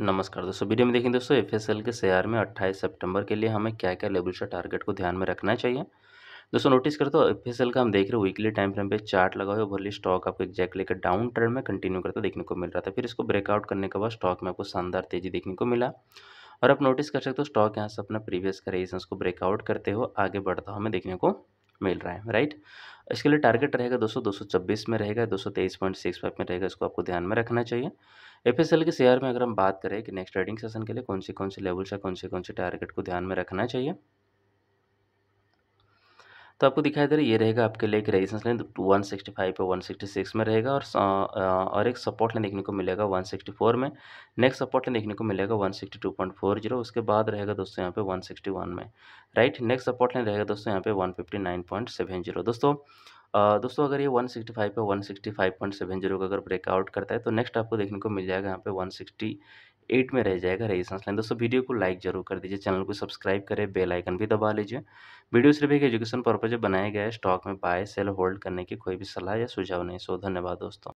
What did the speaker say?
नमस्कार दोस्तों वीडियो में देखें दोस्तों एफ के शेयर में 28 सितंबर के लिए हमें क्या क्या लेवल टारगेट को ध्यान में रखना चाहिए दोस्तों नोटिस करते हो एफ का हम देख रहे हो वीकली टाइम फ्रेम पे चार्ट लगा हुआ भले स्टॉक आपको एग्जैक्ट लेकर डाउन ट्रेंड में कंटिन्यू करता देखने को मिल रहा था फिर इसको ब्रेकआउट करने के बाद स्टॉक में आपको शानदार तेजी देखने को मिला और आप नोटिस कर सकते हो स्टॉक यहाँ से अपना प्रीवियस का को ब्रेकआउट करते हो आगे बढ़ता हमें देखने को मिल रहा है राइट इसके लिए टारगेट रहेगा दोस्तों दो में रहेगा दो में रहेगा इसको आपको ध्यान में रखना चाहिए एफ के शेयर में अगर हम बात करें कि नेक्स्ट ट्रेडिंग सेशन के लिए कौन सी कौन सी लेवल्स या कौन से कौन से टारगेट को ध्यान में रखना चाहिए तो आपको दिखाई दे रहा है ये रहेगा आपके लिए एक resistance line one sixty five पर वन सिक्सटी सिक्स में रहेगा और और एक सपोर्ट लाइन देखने को मिलेगा वन सिक्सटी फोर में नेक्स्ट सपोर्ट लाइन देखने को मिलेगा one sixty two point four zero उसके बाद रहेगा दोस्तों यहाँ पे वन सिक्सटी वन में राइट नेक्स्ट सपोर्ट लाइन रहेगा दोस्तों यहाँ पे one fifty nine point seven zero दोस्तों दोस्तों अगर ये one one sixty sixty five five पर पॉइंट सेवन जीरो का अगर ब्रेकआउट करता है तो नेक्स्ट आपको देखने को मिल जाएगा यहाँ पे सिक्सटी एट में रह जाएगा रेजिस्टेंस लाइन दोस्तों वीडियो को लाइक जरूर कर दीजिए चैनल को सब्सक्राइब करें बेल आइकन भी दबा लीजिए वीडियो सिर्फ एक एजुकेशन पर्पज बनाया गया है स्टॉक में बाय सेल होल्ड करने की कोई भी सलाह या सुझाव नहीं सो धन्यवाद दोस्तों